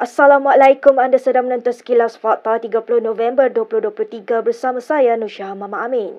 Assalamualaikum anda sedang menonton sekilas fakta 30 November 2023 bersama saya Nusyah Mama Amin.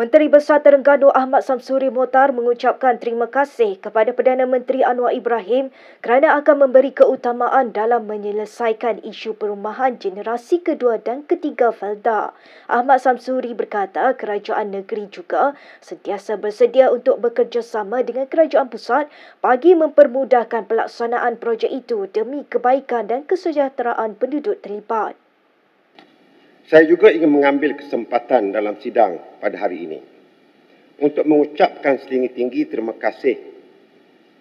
Menteri Besar Terengganu Ahmad Samsuri Motar mengucapkan terima kasih kepada Perdana Menteri Anwar Ibrahim kerana akan memberi keutamaan dalam menyelesaikan isu perumahan generasi kedua dan ketiga Felda. Ahmad Samsuri berkata kerajaan negeri juga sentiasa bersedia untuk bekerjasama dengan kerajaan pusat bagi mempermudahkan pelaksanaan projek itu demi kebaikan dan kesejahteraan penduduk terlibat. Saya juga ingin mengambil kesempatan dalam sidang pada hari ini untuk mengucapkan setinggi-tinggi terima kasih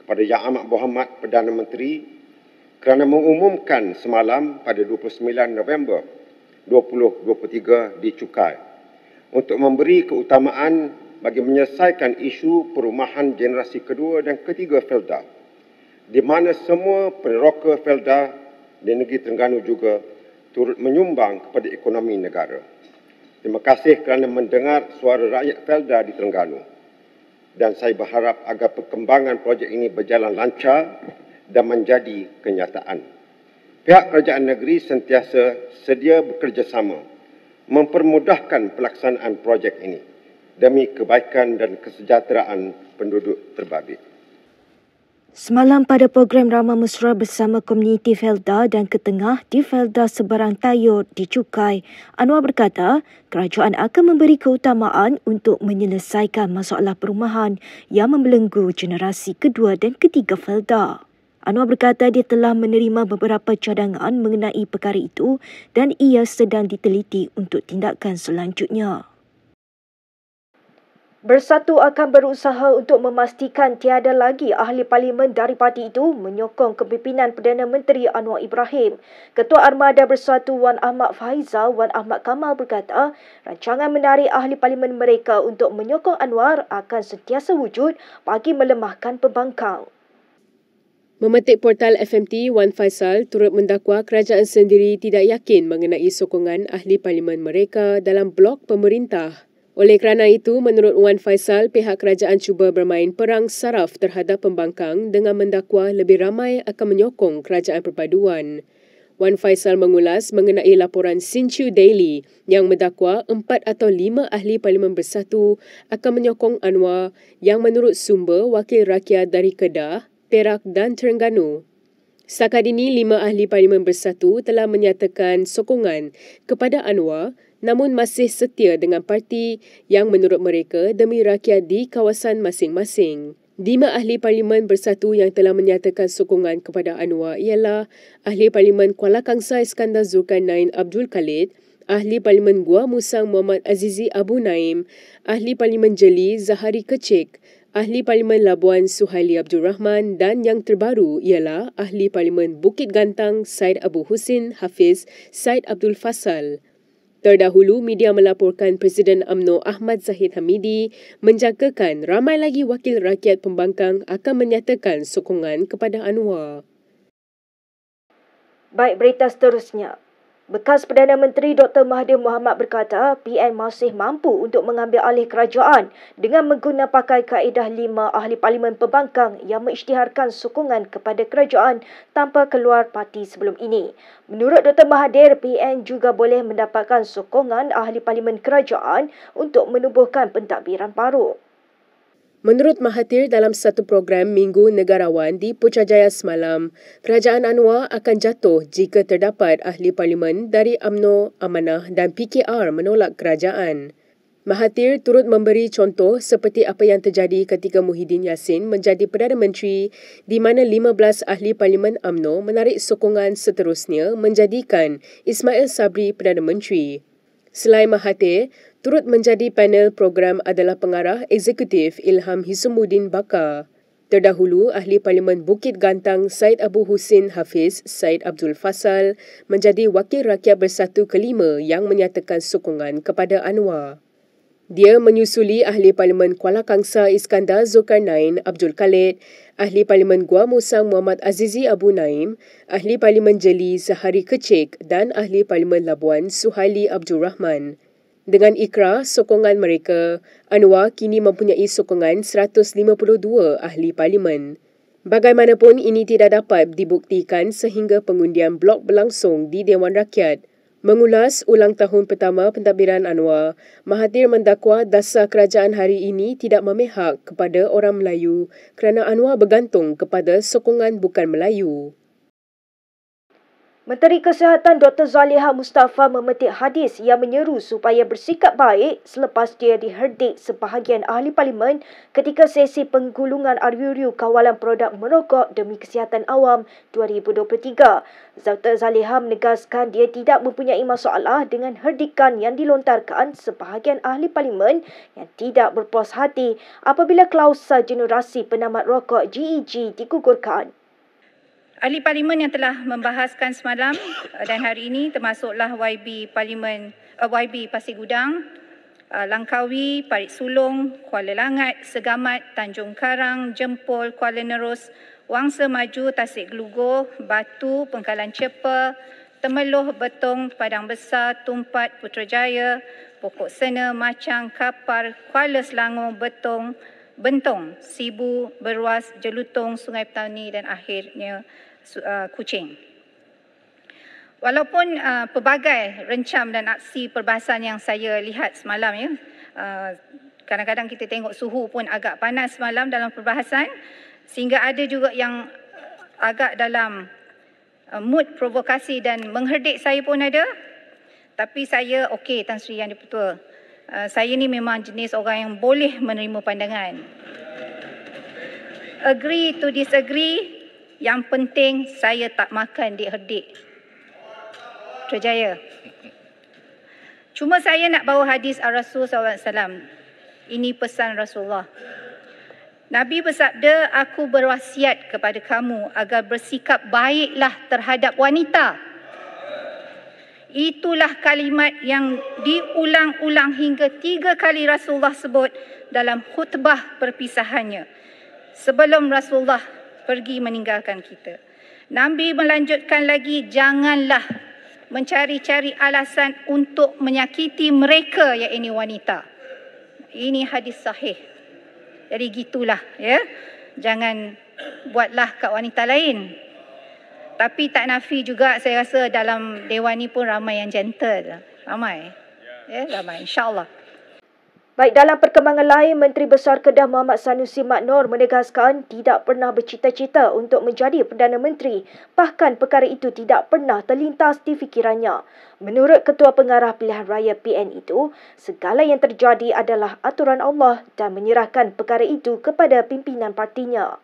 kepada Yang Amat Berhormat Perdana Menteri kerana mengumumkan semalam pada 29 November 2023 di Cukai untuk memberi keutamaan bagi menyelesaikan isu perumahan generasi kedua dan ketiga Felda di mana semua peneroka Felda di negeri Terengganu juga turut menyumbang kepada ekonomi negara. Terima kasih kerana mendengar suara rakyat Felda di Terengganu dan saya berharap agar perkembangan projek ini berjalan lancar dan menjadi kenyataan. Pihak kerajaan negeri sentiasa sedia bekerjasama mempermudahkan pelaksanaan projek ini demi kebaikan dan kesejahteraan penduduk terbabit. Semalam pada program ramah mesra bersama komuniti Felda dan Ketengah di Felda Seberang Tayur di Cukai, Anwar berkata kerajaan akan memberi keutamaan untuk menyelesaikan masalah perumahan yang membelenggu generasi kedua dan ketiga Felda. Anwar berkata dia telah menerima beberapa cadangan mengenai perkara itu dan ia sedang diteliti untuk tindakan selanjutnya. Bersatu akan berusaha untuk memastikan tiada lagi ahli parlimen dari parti itu menyokong kepimpinan Perdana Menteri Anwar Ibrahim. Ketua Armada Bersatu Wan Ahmad Faizal Wan Ahmad Kamal berkata, rancangan menarik ahli parlimen mereka untuk menyokong Anwar akan sentiasa wujud bagi melemahkan pembangkang. Memetik portal FMT, Wan Faisal turut mendakwa kerajaan sendiri tidak yakin mengenai sokongan ahli parlimen mereka dalam blok pemerintah. Oleh kerana itu, menurut Wan Faisal, pihak kerajaan cuba bermain perang saraf terhadap pembangkang dengan mendakwa lebih ramai akan menyokong kerajaan perpaduan. Wan Faisal mengulas mengenai laporan Sinchu Daily yang mendakwa empat atau lima ahli Parlimen Bersatu akan menyokong Anwar yang menurut sumber wakil rakyat dari Kedah, Perak dan Terengganu. Setakat ini, lima ahli Parlimen Bersatu telah menyatakan sokongan kepada Anwar namun masih setia dengan parti yang menurut mereka demi rakyat di kawasan masing-masing. Lima ahli parlimen bersatu yang telah menyatakan sokongan kepada Anwar ialah Ahli Parlimen Kuala Kangsa Iskandar Zulkarnain Abdul Khalid, Ahli Parlimen Gua Musang Muhammad Azizi Abu Naim, Ahli Parlimen Jeli Zahari Kecik, Ahli Parlimen Labuan Suhaili Abdul Rahman dan yang terbaru ialah Ahli Parlimen Bukit Gantang Said Abu Husin Hafiz Said Abdul Fasal. Terdahulu, media melaporkan Presiden Amno Ahmad Zahid Hamidi menjangkakan ramai lagi wakil rakyat pembangkang akan menyatakan sokongan kepada Anwar. Baik, berita seterusnya. Bekas Perdana Menteri Dr. Mahathir Mohamad berkata PM masih mampu untuk mengambil alih kerajaan dengan menggunakan pakai kaedah lima ahli parlimen pembangkang yang mengisytiharkan sokongan kepada kerajaan tanpa keluar parti sebelum ini. Menurut Dr. Mahathir, PM juga boleh mendapatkan sokongan ahli parlimen kerajaan untuk menubuhkan pentadbiran baru. Menurut Mahathir dalam satu program Minggu Negarawan di Putrajaya semalam, kerajaan Anwar akan jatuh jika terdapat ahli parlimen dari AMNO, Amanah dan PKR menolak kerajaan. Mahathir turut memberi contoh seperti apa yang terjadi ketika Muhyiddin Yassin menjadi Perdana Menteri di mana 15 ahli parlimen AMNO menarik sokongan seterusnya menjadikan Ismail Sabri Perdana Menteri. Selain Mahathir, turut menjadi panel program adalah pengarah eksekutif Ilham Hisumuddin Bakar. Terdahulu, Ahli Parlimen Bukit Gantang Said Abu Husin Hafiz Said Abdul Fasal menjadi Wakil Rakyat Bersatu kelima yang menyatakan sokongan kepada Anwar. Dia menyusuli Ahli Parlimen Kuala Kangsa Iskandar Zulkarnain Abdul Khalid, Ahli Parlimen Gua Musang Muhammad Azizi Abu Naim, Ahli Parlimen Jeli Zahari Kecik dan Ahli Parlimen Labuan Suhaili Abdul Rahman. Dengan ikra sokongan mereka, Anwar kini mempunyai sokongan 152 ahli parlimen. Bagaimanapun ini tidak dapat dibuktikan sehingga pengundian blok berlangsung di Dewan Rakyat. Mengulas ulang tahun pertama pentadbiran Anwar, Mahathir mendakwa dasar kerajaan hari ini tidak memihak kepada orang Melayu kerana Anwar bergantung kepada sokongan bukan Melayu. Menteri Kesihatan Dr. Zaliha Mustafa memetik hadis yang menyeru supaya bersikap baik selepas dia diherdik sebahagian ahli parlimen ketika sesi penggulungan RUU Kawalan Produk Merokok Demi Kesihatan Awam 2023. Dr. Zaliha menegaskan dia tidak mempunyai masalah dengan herdikan yang dilontarkan sebahagian ahli parlimen yang tidak berpuas hati apabila klausa generasi penamat rokok GEG e digugurkan. Ahli Parlimen yang telah membahaskan semalam eh, dan hari ini termasuklah YB Parlimen uh, eh, YB Pasir Gudang, eh, Langkawi, Parit Sulong, Kuala Langat, Segamat, Tanjung Karang, Jempol, Kuala Nerus, Wangsa Maju, Tasik Glugor, Batu, Pengkalan Cepa, Temeloh, Betong, Padang Besar, Tumpat, Putrajaya, Pokok Sena, Macang, Kapar, Kuala Selangor, Betong, Bentong, Sibu, Beruas, Jelutong, Sungai Petani dan akhirnya uh, Kuching. Walaupun uh, pelbagai rencam dan aksi perbahasan yang saya lihat semalam ya, uh, kadang-kadang kita tengok suhu pun agak panas semalam dalam perbahasan sehingga ada juga yang agak dalam uh, mood provokasi dan mengherdik saya pun ada. Tapi saya okey Tan Sri Yang Dipertua. Uh, saya ni memang jenis orang yang boleh menerima pandangan. Agree to disagree yang penting saya tak makan di herdik. Terjaya. Cuma saya nak bawa hadis Rasulullah SAW. Ini pesan Rasulullah. Nabi bersabda, aku berwasiat kepada kamu agar bersikap baiklah terhadap wanita. Itulah kalimat yang diulang-ulang hingga tiga kali Rasulullah sebut dalam khutbah perpisahannya. Sebelum Rasulullah pergi meninggalkan kita. Nabi melanjutkan lagi, janganlah mencari-cari alasan untuk menyakiti mereka yang ini wanita. Ini hadis sahih. Jadi gitulah, ya. Jangan buatlah kat wanita lain. Tapi tak nafi juga saya rasa dalam dewan ni pun ramai yang gentle. Ramai. Ya, ramai insya-Allah. Baik, dalam perkembangan lain, Menteri Besar Kedah Muhammad Sanusi Maknor menegaskan tidak pernah bercita-cita untuk menjadi Perdana Menteri. Bahkan perkara itu tidak pernah terlintas di fikirannya. Menurut Ketua Pengarah Pilihan Raya PN itu, segala yang terjadi adalah aturan Allah dan menyerahkan perkara itu kepada pimpinan partinya.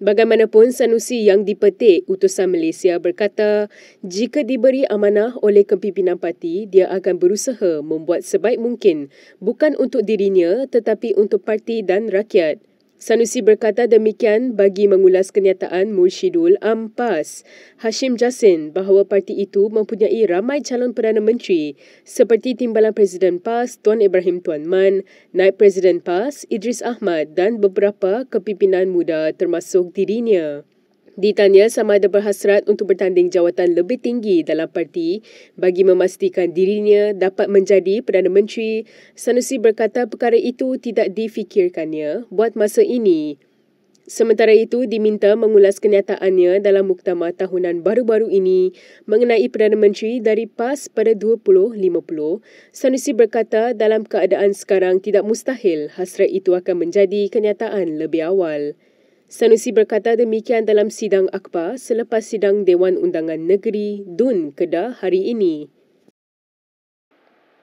Bagaimanapun Sanusi yang dipetik utusan Malaysia berkata jika diberi amanah oleh kepimpinan parti dia akan berusaha membuat sebaik mungkin bukan untuk dirinya tetapi untuk parti dan rakyat. Sanusi berkata demikian bagi mengulas kenyataan Mursyidul Ampas Hashim Jasin bahawa parti itu mempunyai ramai calon Perdana Menteri seperti Timbalan Presiden PAS Tuan Ibrahim Tuan Man, Naib Presiden PAS Idris Ahmad dan beberapa kepimpinan muda termasuk dirinya. Ditanya sama ada berhasrat untuk bertanding jawatan lebih tinggi dalam parti bagi memastikan dirinya dapat menjadi Perdana Menteri, Sanusi berkata perkara itu tidak difikirkannya buat masa ini. Sementara itu diminta mengulas kenyataannya dalam muktamar tahunan baru-baru ini mengenai Perdana Menteri dari PAS pada 2050, Sanusi berkata dalam keadaan sekarang tidak mustahil hasrat itu akan menjadi kenyataan lebih awal. Sanusi berkata demikian dalam sidang akhbar selepas sidang Dewan Undangan Negeri DUN Kedah hari ini.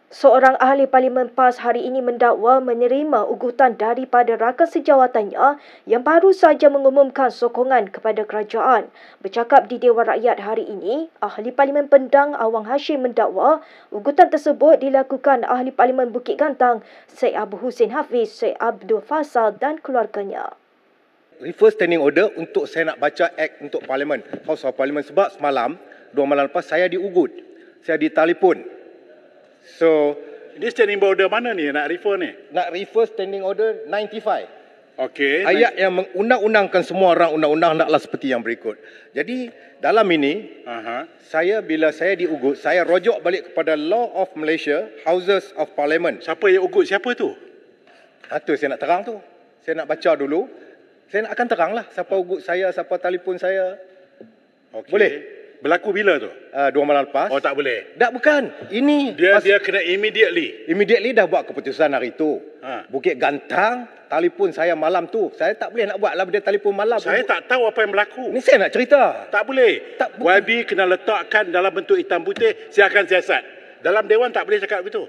Seorang ahli parlimen PAS hari ini mendakwa menerima ugutan daripada rakan sejawatannya yang baru saja mengumumkan sokongan kepada kerajaan. Bercakap di Dewan Rakyat hari ini, ahli parlimen Pendang Awang Hashim mendakwa ugutan tersebut dilakukan ahli parlimen Bukit Gantang, Syed Abu Hussein Hafiz, Syed Abdul Fasal dan keluarganya refer standing order untuk saya nak baca act untuk parlimen House of Parliament sebab semalam dua malam lepas saya diugut saya ditalipun. so ini standing order mana ni nak refer ni nak refer standing order 95 Okey. Ayat nice. yang mengundang-undangkan semua orang undang-undang naklah seperti yang berikut. Jadi dalam ini, uh-huh. saya bila saya diugut, saya rojok balik kepada Law of Malaysia, Houses of Parliament. Siapa yang ugut? Siapa tu? Ha, tu saya nak terang tu. Saya nak baca dulu saya nak akan lah. siapa ah. ugut saya, siapa telefon saya. Okay. Boleh? Berlaku bila tu? Uh, dua malam lepas. Oh tak boleh? Tak bukan. Ini. Dia pas... dia kena immediately? Immediately dah buat keputusan hari tu. Ha. Bukit Gantang, telefon saya malam tu. Saya tak boleh nak buat lah dia telefon malam. Saya tak tahu apa yang berlaku. Ini saya nak cerita. Tak boleh. Tak YB kena letakkan dalam bentuk hitam putih, Saya akan siasat. Dalam Dewan tak boleh cakap begitu.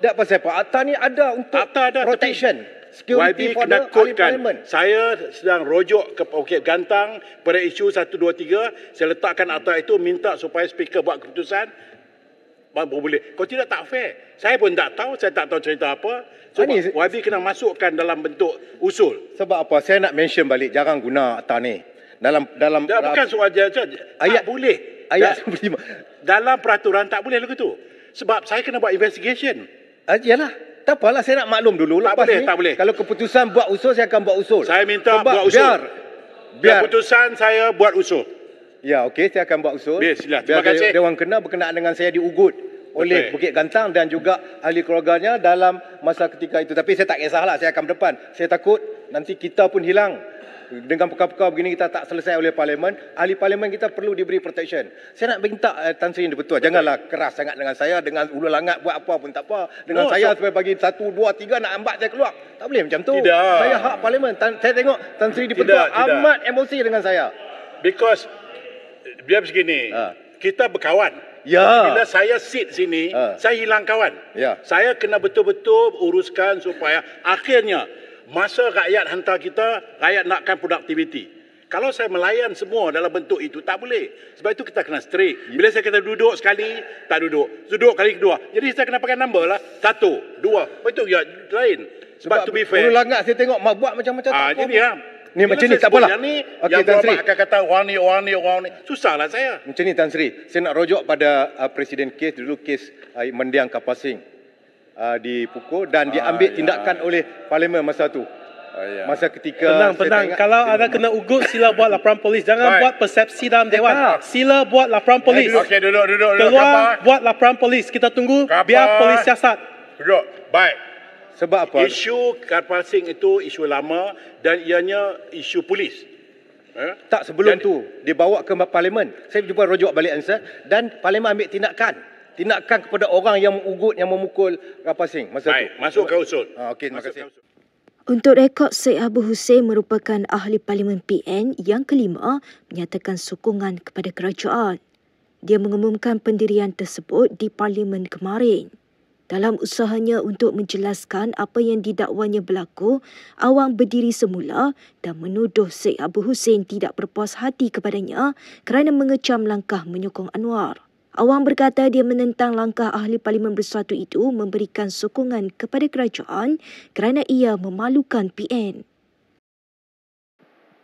Tak pasal apa. Akta ni ada untuk ada, protection. YB kena kodkan. Saya sedang rojok ke okay, gantang pada isu 123. Saya letakkan atas itu minta supaya speaker buat keputusan. Mampu boleh. Kau tidak tak fair. Saya pun tak tahu. Saya tak tahu cerita apa. So, Ani, YB kena masukkan dalam bentuk usul. Sebab apa? Saya nak mention balik. Jarang guna atas ni. Dalam... dalam da, bukan soal je. Ayat boleh. Ayat Dalam peraturan tak boleh lagu tu. Sebab saya kena buat investigation. Ah, yalah tak apalah saya nak maklum dulu tak boleh ni, tak boleh kalau keputusan buat usul saya akan buat usul saya minta Sebab buat usul biar, biar keputusan saya buat usul ya okey saya akan buat usul Bismillah. terima biar kasih dewan kena berkenaan dengan saya diugut oleh okay. Bukit Gantang dan juga ahli keluarganya dalam masa ketika itu tapi saya tak kisahlah saya akan depan. saya takut nanti kita pun hilang dengan perkara-perkara begini kita tak selesai oleh parlimen, ahli parlimen kita perlu diberi protection. Saya nak minta eh, Tan Sri betul. Janganlah keras sangat dengan saya dengan ulu langat buat apa pun tak apa. Dengan no, oh, saya so, supaya bagi satu, dua, tiga, nak ambak saya keluar. Tak boleh macam tu. Tidak. Saya hak parlimen. Tan, saya tengok Tan Sri di amat emosi dengan saya. Because biar begini. Ha. Kita berkawan. Ya. Bila saya sit sini, ha. saya hilang kawan. Ya. Saya kena betul-betul uruskan supaya akhirnya masa rakyat hantar kita, rakyat nakkan produktiviti. Kalau saya melayan semua dalam bentuk itu, tak boleh. Sebab itu kita kena straight. Bila saya kata duduk sekali, tak duduk. Duduk kali kedua. Jadi saya kena pakai number lah. Satu, dua. Oh, itu ya, lain. Sebab, Sebab to be fair. Kalau langat saya tengok, mak buat macam-macam. Ah, ha, ini ya, Ni macam ni tak apalah. Yang ni okay, yang Tan akan kata orang ni orang ni orang ni. Susahlah saya. Macam ni Tan Sri. Saya nak rojok pada uh, Presiden Kes dulu kes uh, mendiang kapal uh, dipukul dan diambil ah, ya. tindakan oleh parlimen masa tu. Ah, yeah. Masa ketika tenang, tenang. Tengok, kalau ada kena ugut sila buat laporan polis. Jangan Baik. buat persepsi dalam dewan. Sila buat laporan ya, polis. Okey, duduk, duduk, duduk. Keluar Kapa. buat laporan polis. Kita tunggu Kapa. biar polis siasat. Duduk. Baik. Sebab apa? Isu kapal sing itu isu lama dan ianya isu polis. Eh? Tak sebelum Jadi, tu dibawa ke parlimen. Saya jumpa rujuk balik ansa dan parlimen ambil tindakan tindakan kepada orang yang mengugut, yang memukul Rapasing masa Baik, tu. Masuk ke usul. Ha, okey, terima kasih. Untuk rekod Syed Abu Hussein merupakan ahli parlimen PN yang kelima menyatakan sokongan kepada kerajaan. Dia mengumumkan pendirian tersebut di parlimen kemarin. Dalam usahanya untuk menjelaskan apa yang didakwanya berlaku, Awang berdiri semula dan menuduh Syed Abu Hussein tidak berpuas hati kepadanya kerana mengecam langkah menyokong Anwar. Awang berkata dia menentang langkah Ahli Parlimen Bersatu itu memberikan sokongan kepada kerajaan kerana ia memalukan PN.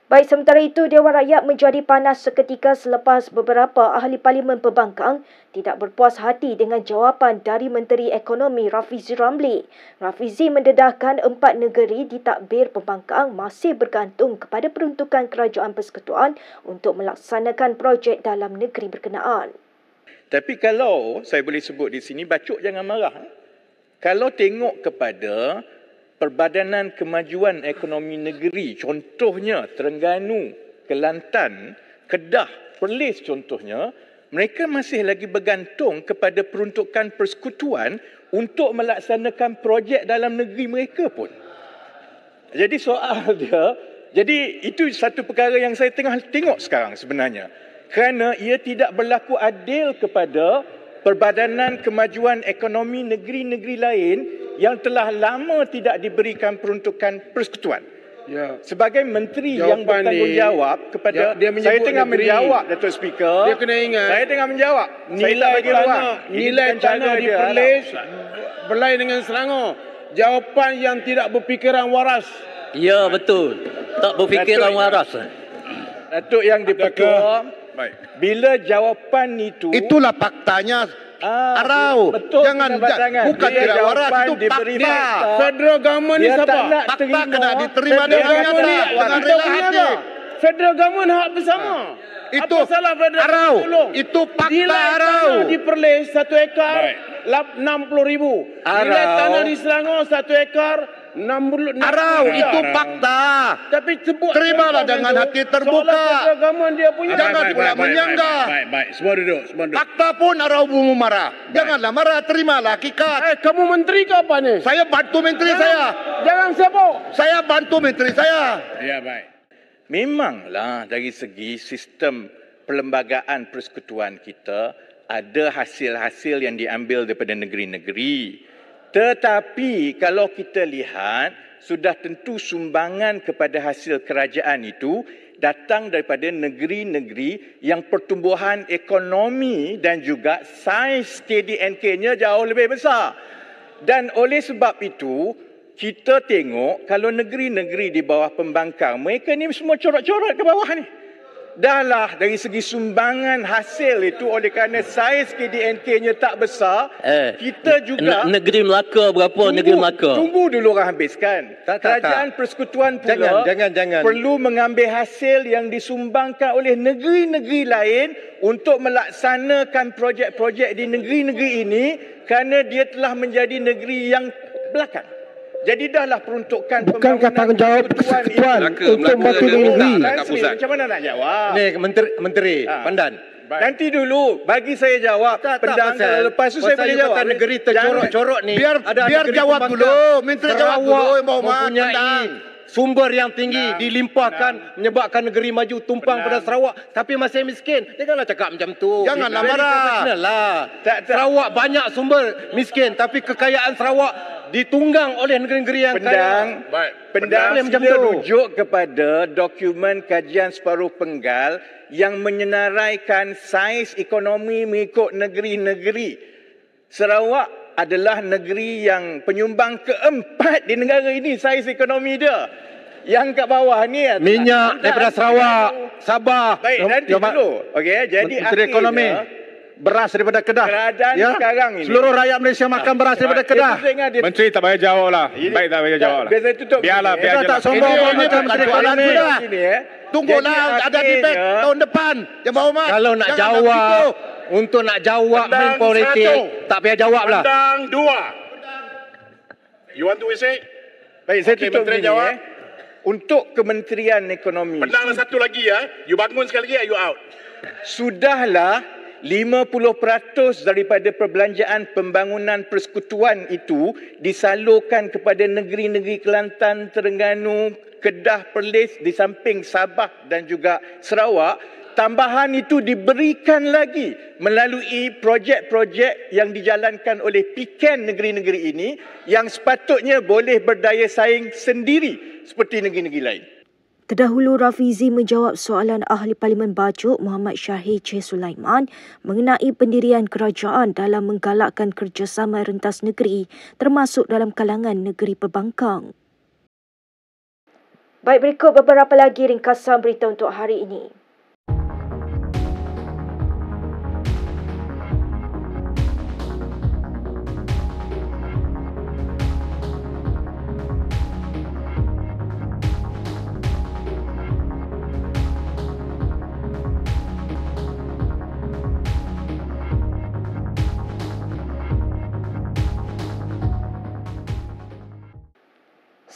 Baik, sementara itu Dewan Rakyat menjadi panas seketika selepas beberapa ahli parlimen pembangkang tidak berpuas hati dengan jawapan dari Menteri Ekonomi Rafizi Ramli. Rafizi mendedahkan empat negeri di takbir pembangkang masih bergantung kepada peruntukan kerajaan persekutuan untuk melaksanakan projek dalam negeri berkenaan. Tapi kalau saya boleh sebut di sini, bacuk jangan marah. Eh. Kalau tengok kepada perbadanan kemajuan ekonomi negeri, contohnya Terengganu, Kelantan, Kedah, Perlis contohnya, mereka masih lagi bergantung kepada peruntukan persekutuan untuk melaksanakan projek dalam negeri mereka pun. Jadi soal dia, jadi itu satu perkara yang saya tengah tengok sekarang sebenarnya kerana ia tidak berlaku adil kepada perbadanan kemajuan ekonomi negeri-negeri lain yang telah lama tidak diberikan peruntukan persekutuan. Ya. Sebagai menteri Jawapan yang bertanggungjawab ini, kepada ya, dia saya tengah negeri. menjawab Datuk Speaker. Dia kena ingat. Saya tengah menjawab. Nilai saya tanah, ruang. nilai tanah di Perlis berlain dengan Selangor. Jawapan yang tidak berfikiran waras. Ya betul. Tak berfikiran Datuk waras. Datuk yang diperkuat Baik. Bila jawapan itu Itulah faktanya ah, Arau betul Jangan Bukan tidak waras Itu fakta Federal government dia ni siapa? Fakta kena diterima dengan nyata ni, Dengan rela hati Federal government hak bersama Itu salah Arau Itu fakta Nilai Arau di Perlis satu ekar Baik. 60 ribu Arau. Nilai tanah di Selangor satu ekar 60, arau ya, itu arau. fakta. Tapi sebut terimalah dengan itu, hati terbuka. jangan baik, pula menyanggah. Baik, baik, semua duduk, semua duduk. Fakta pun arau bumbu marah. Baik. Janganlah marah, terimalah hakikat. Eh, kamu menteri ke apa ni? Saya bantu menteri jangan, saya. Jangan sibuk. Saya bantu menteri saya. Ya, baik. Memanglah dari segi sistem perlembagaan persekutuan kita ada hasil-hasil yang diambil daripada negeri-negeri. Tetapi kalau kita lihat sudah tentu sumbangan kepada hasil kerajaan itu datang daripada negeri-negeri yang pertumbuhan ekonomi dan juga saiz KDNK-nya jauh lebih besar. Dan oleh sebab itu, kita tengok kalau negeri-negeri di bawah pembangkang, mereka ni semua corak-corak ke bawah ni dahlah dari segi sumbangan hasil itu oleh kerana saiz KDNK-nya tak besar, eh, kita juga... Ne- negeri Melaka berapa tunggu, negeri Melaka? Tunggu dulu orang habiskan. Tak, tak, Kerajaan tak. persekutuan pula jangan, jangan, jangan. perlu mengambil hasil yang disumbangkan oleh negeri-negeri lain untuk melaksanakan projek-projek di negeri-negeri ini kerana dia telah menjadi negeri yang belakang. Jadi dahlah lah peruntukan Bukan tanggungjawab persekutuan Untuk membantu negeri Macam mana nak jawab Ni menteri, menteri ha. Pandan Baik. Nanti dulu bagi saya jawab tak, pendang tak, lepas tu saya boleh jawab tak negeri tercorok-corok ni biar ada biar jawab dulu menteri jawab dulu yang mau mak sumber yang tinggi Penang. dilimpahkan Penang. menyebabkan negeri maju tumpang Penang. pada Sarawak tapi masih miskin janganlah cakap macam tu janganlah marah lah. tak, tak. Sarawak banyak sumber miskin tapi kekayaan Sarawak ditunggang oleh negeri-negeri yang pendang, kaya. Pendang, pendang, pendang sila rujuk kepada dokumen kajian separuh penggal yang menyenaraikan saiz ekonomi mengikut negeri-negeri. Sarawak adalah negeri yang penyumbang keempat di negara ini saiz ekonomi dia. Yang kat bawah ni adalah minyak daripada Sarawak, Sabah. Baik, nanti dulu. okay, jadi Menteri ekonomi beras daripada Kedah. Kerajaan ya? sekarang ini. Seluruh rakyat Malaysia ah, makan beras daripada Kedah. Dia... Menteri tak payah lah. Ya, lah. Lah, ya. jawab lah. Baik tak payah jawab lah. Biasa tutup. Biarlah, biar eh, tak sombong. Ini, ini tak Menteri Tunggulah ada di back tahun depan. Ya, Pak Umar. Kalau nak jawab, untuk nak jawab main politik, tak payah jawab lah. Pendang dua. You want to say? Baik, saya tutup Menteri ya. jawab. Untuk Kementerian Ekonomi. Pendang satu lagi ya. You bangun sekali lagi, ya, you out. Sudahlah 50% daripada perbelanjaan pembangunan persekutuan itu disalurkan kepada negeri-negeri Kelantan, Terengganu, Kedah, Perlis di samping Sabah dan juga Sarawak. Tambahan itu diberikan lagi melalui projek-projek yang dijalankan oleh PIKEN negeri-negeri ini yang sepatutnya boleh berdaya saing sendiri seperti negeri-negeri lain. Terdahulu Rafizi menjawab soalan Ahli Parlimen Bajuk Muhammad Syahir C. Sulaiman mengenai pendirian kerajaan dalam menggalakkan kerjasama rentas negeri termasuk dalam kalangan negeri perbankang. Baik berikut beberapa lagi ringkasan berita untuk hari ini.